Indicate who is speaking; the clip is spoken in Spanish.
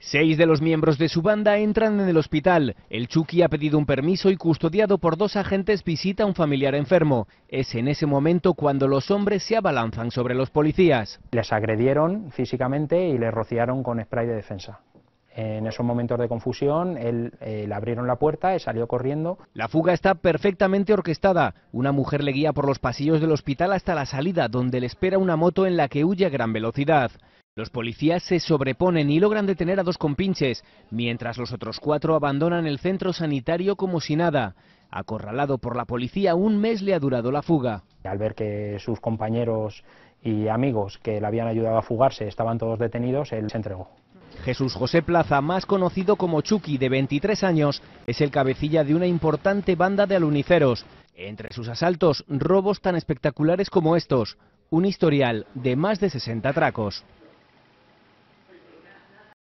Speaker 1: Seis de los miembros de su banda entran en el hospital. El Chucky ha pedido un permiso y custodiado por dos agentes visita a un familiar enfermo. Es en ese momento cuando
Speaker 2: los hombres se abalanzan sobre los policías. Les agredieron físicamente y les rociaron con spray de defensa. En esos momentos de confusión, él, eh, le abrieron la puerta y salió corriendo. La fuga está perfectamente orquestada. Una mujer le guía por los pasillos del hospital
Speaker 1: hasta la salida, donde le espera una moto en la que huye a gran velocidad. Los policías se sobreponen y logran detener a dos compinches, mientras los otros cuatro abandonan el centro sanitario como si nada. Acorralado por la policía, un mes
Speaker 2: le ha durado la fuga. Al ver que sus compañeros y amigos que le habían ayudado a fugarse estaban todos detenidos, él se entregó.
Speaker 1: Jesús José Plaza, más conocido como Chucky, de 23 años, es el cabecilla de una importante banda de aluniceros. Entre sus asaltos, robos tan espectaculares como estos, un historial de más de 60 atracos.